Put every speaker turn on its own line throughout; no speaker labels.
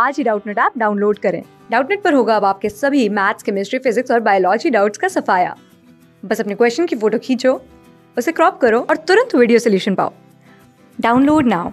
आज ही Doubtnut app download करें डाउटनेट पर होगा अब आपके सभी मैथ्स केमिस्ट्री फिजिक्स और बायोलॉजी डाउट्स का सफाया बस अपने क्वेश्चन की फोटो खींचो उसे क्रॉप करो और तुरंत वीडियो सोल्यूशन पाओ डाउनलोड नाउ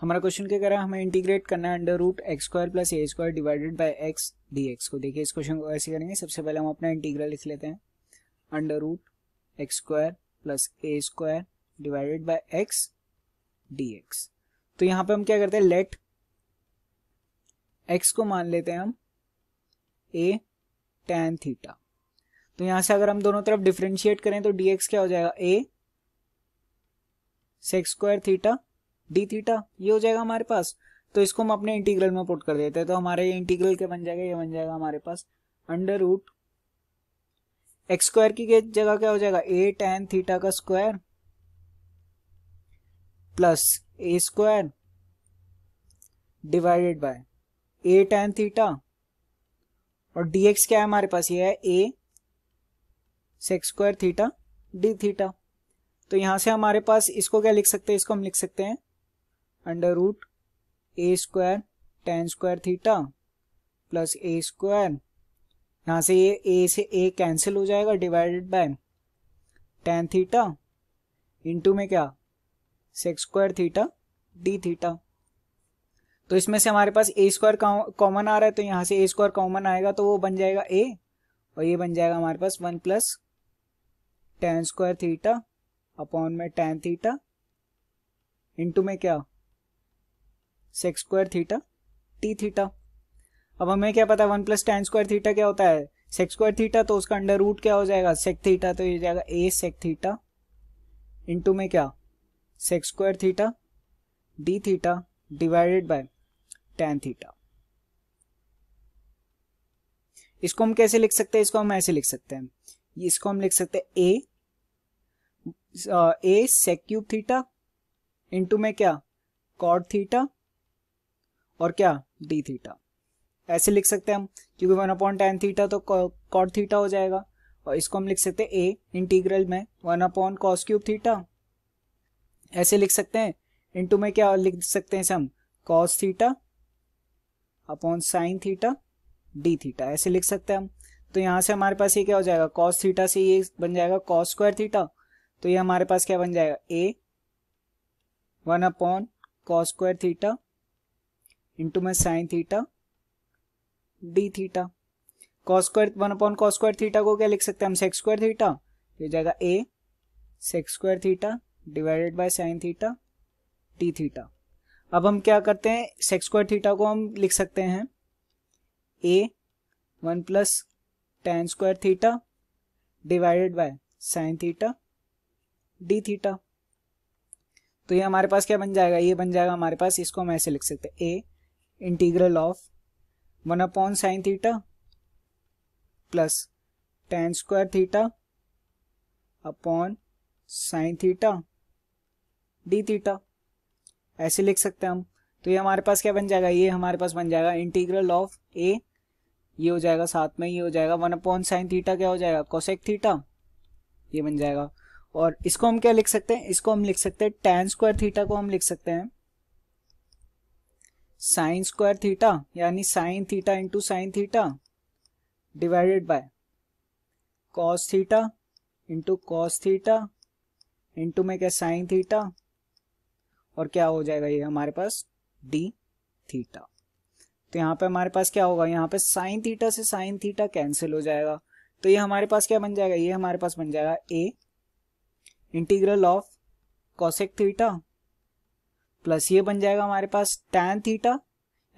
हमारा क्वेश्चन क्या कह रहा है हमें इंटीग्रेट करना है under root x square plus a square divided by x d x को देखिए इस क्वेश्चन को ऐसे करेंगे सबसे पहले हम अपना इंटीग्रल लिख लेते हैं under root x square plus a square divided by x d x तो यहाँ पे हम क्या करते हैं लेट एक्स को मान लेते हैं हम ए टेन थीटा तो यहां से अगर हम दोनों तरफ डिफ्रेंशिएट करें तो dx क्या हो जाएगा a sec square theta d theta ये हो जाएगा हमारे पास तो इसको हम अपने इंटीग्रल में पुट कर देते हैं तो हमारे ये इंटीग्रल क्या बन जाएगा ये बन जाएगा हमारे पास अंडर रूट एक्स स्क्वायर की जगह क्या हो जाएगा ए टेन थीटा का square plus a square divided by a tan theta और डीएक्स क्या है हमारे पास ये है a sec square theta d theta तो यहां से हमारे पास इसको क्या लिख सकते हैं इसको हम लिख सकते हैं under root a square tan square theta plus a square यहां से ये ए से ए कैंसिल हो जाएगा divided by tan theta into में क्या sec square theta d theta तो इसमें से हमारे पास ए स्क्वायर कॉमन आ रहा है तो यहाँ से ए स्क्वायर कॉमन आएगा तो वो बन जाएगा ए और ये बन जाएगा हमारे पास one plus tan square theta upon में टेन थीटा इंटू में क्या sec square theta t theta अब हमें क्या पता one plus tan square theta क्या होता है सेक्स स्क्वायर थीटा तो उसका अंडर रूट क्या हो जाएगा सेक थीटा तो ये जाएगा ए सेक थीटा इंटू में क्या sec square theta d theta divided by tan theta इसको हम कैसे लिख सकते हैं इसको हम ऐसे लिख सकते हैं इसको हम लिख सकते हैं a a sec cube theta into में क्या cot थीटा और क्या d थीटा ऐसे लिख सकते हैं हम क्योंकि वन अपॉन टेन थीटा तो cot थीटा हो जाएगा और इसको हम लिख सकते हैं a इंटीग्रल में one upon cos cube theta ऐसे लिख सकते हैं इंटू में क्या लिख सकते हैं हम cos theta upon sine theta d theta ऐसे लिख सकते हैं हम तो यहाँ से हमारे पास ये क्या हो जाएगा कॉस थीटा से ये बन जाएगा कॉस स्क्वायर थीटा तो ये हमारे पास क्या बन जाएगा a one upon cos square theta into में sine theta d theta cos square one upon cos square theta को क्या लिख सकते हैं हम सेक्स स्क्वायर थीटा ये जाएगा a sec square theta divided by sine theta d theta अब हम क्या करते हैं सेक्स स्क्वायर थीटा को हम लिख सकते हैं a one plus tan square theta divided by sine theta d theta तो ये हमारे पास क्या बन जाएगा ये बन जाएगा हमारे पास इसको हम ऐसे लिख सकते हैं a integral of one upon sine theta plus tan square theta upon sine theta d theta ऐसे लिख सकते हैं हम तो ये हमारे पास क्या बन जाएगा ये हमारे पास बन जाएगा इंटीग्रल ऑफ ए ये हो जाएगा साथ में ये हो जाएगा वन अपॉन साइन थीटा क्या हो जाएगा कोसेक थीटा ये बन जाएगा और इसको हम क्या लिख सकते हैं इसको हम लिख सकते हैं टेन स्क्वायर थीटा को हम लिख सकते हैं साइन स्क्वायर थीटा यानी sine theta into sine theta divided by cos theta into cos theta into में क्या साइन थीटा और क्या हो जाएगा ये हमारे पास डी थीटा तो यहाँ पे हमारे पास क्या होगा यहाँ पे साइन थीटा से साइन थीटा कैंसिल हो जाएगा तो ये हमारे पास क्या बन जाएगा ये हमारे पास बन जाएगा a integral of cosec theta plus ये बन जाएगा हमारे पास टैन थीटा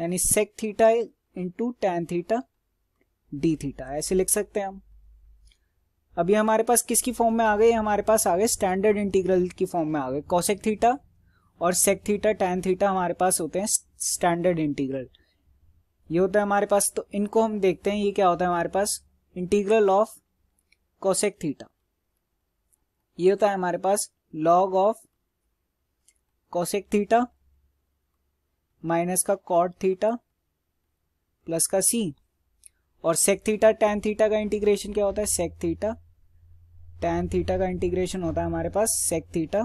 यानी sec theta into tan theta d theta ऐसे लिख सकते हैं हम अभी हमारे पास किसकी फॉर्म में आ गए हमारे पास आ गए स्टैंडर्ड इंटीग्रल की फॉर्म में आ गए कॉसेक थीटा और सेक थीटा टेन थीटा हमारे पास होते हैं स्टैंडर्ड इंटीग्रल ये होता है हमारे पास तो इनको हम देखते हैं ये क्या होता है हमारे पास इंटीग्रल ऑफ कोसेक थीटा ये होता है हमारे पास log of cosec theta minus का कॉट थीटा प्लस का सी और सेक थीटा टैन थीटा का इंटीग्रेशन क्या होता है सेक थीटा टैन थीटा का इंटीग्रेशन होता है हमारे पास सेक थीटा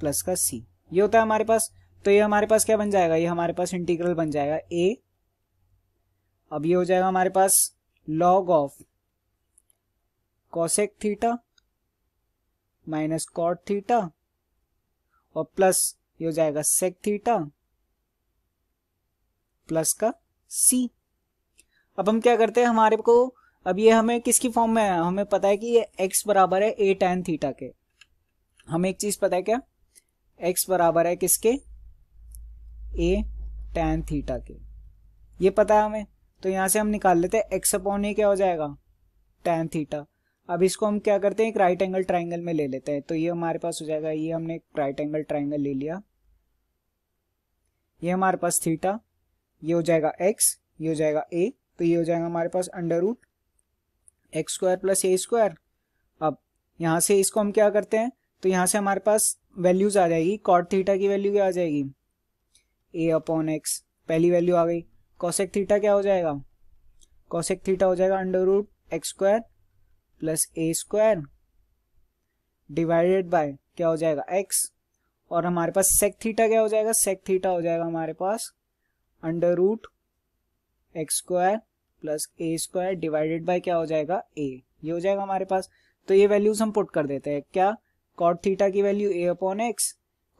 प्लस का सी ये होता है हमारे पास तो ये हमारे पास क्या बन जाएगा ये हमारे पास इंटीग्रल बन जाएगा ए अब ये हो जाएगा हमारे पास log of cosec theta minus cot theta और प्लस ये हो जाएगा सेक थीटा प्लस का सी अब हम क्या करते हैं हमारे को अब ये हमें किसकी फॉर्म में है हमें पता है कि ये एक्स बराबर है ए टेन थीटा के हमें एक चीज पता है क्या एक्स बराबर है किसके ए tan थीटा के ये पता है हमें तो यहां से हम निकाल लेते हैं एक्स अपॉन ए क्या हो जाएगा tan थीटा अब इसको हम क्या करते हैं एक राइट एंगल ट्राइंगल में ले लेते हैं तो ये हमारे पास हो जाएगा ये हमने एक राइट एंगल ट्राइंगल ले लिया ये हमारे पास थीटा ये हो जाएगा एक्स ये हो जाएगा ए तो ये हो जाएगा हमारे पास under root x square plus a square अब यहां से इसको हम क्या करते हैं तो यहाँ से हमारे पास वैल्यूज आ जाएगी कॉट थीटा की वैल्यू क्या आ जाएगी ए अपॉन एक्स पहली वैल्यू आ गई कॉसेक थीटा क्या हो जाएगा कॉसेक थीटा हो जाएगा under root x square plus a square divided by क्या हो जाएगा एक्स और हमारे पास सेक थीटा क्या हो जाएगा सेक थीटा हो जाएगा हमारे पास under root x square plus a square divided by क्या हो जाएगा ए ये हो जाएगा हमारे पास तो ये वैल्यूज हम पुट कर देते हैं क्या कॉट थीटा की value a upon x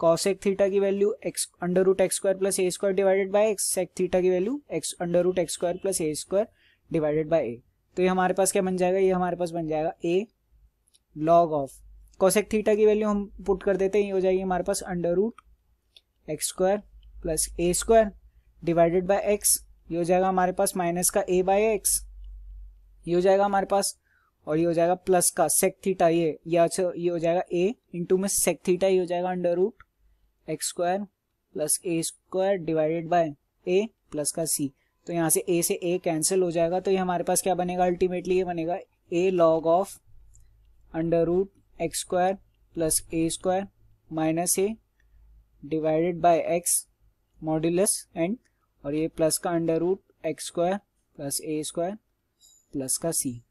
cosec theta की value x under root x square plus a square divided by x sec theta की value x under root x square plus a square divided by a तो ये हमारे पास क्या बन जाएगा ये हमारे पास बन जाएगा a log of cosec theta की वैल्यू हम पुट कर देते हैं ये हो जाएगी हमारे पास under root x square plus a square divided by x ये हो जाएगा हमारे पास माइनस का ए बाय एक्स ये हो जाएगा हमारे पास और ये हो जाएगा प्लस का सेक थीटा ये या अच्छा, ये हो जाएगा ए इंटू में सेक थीटा ये हो जाएगा under root x square plus a square divided by a plus का सी तो यहाँ से ए से ए कैंसिल हो जाएगा तो ये हमारे पास क्या बनेगा अल्टीमेटली ये बनेगा a log of under root x square plus a square minus a divided by x modulus and और ये प्लस का under root x square plus a square plus का सी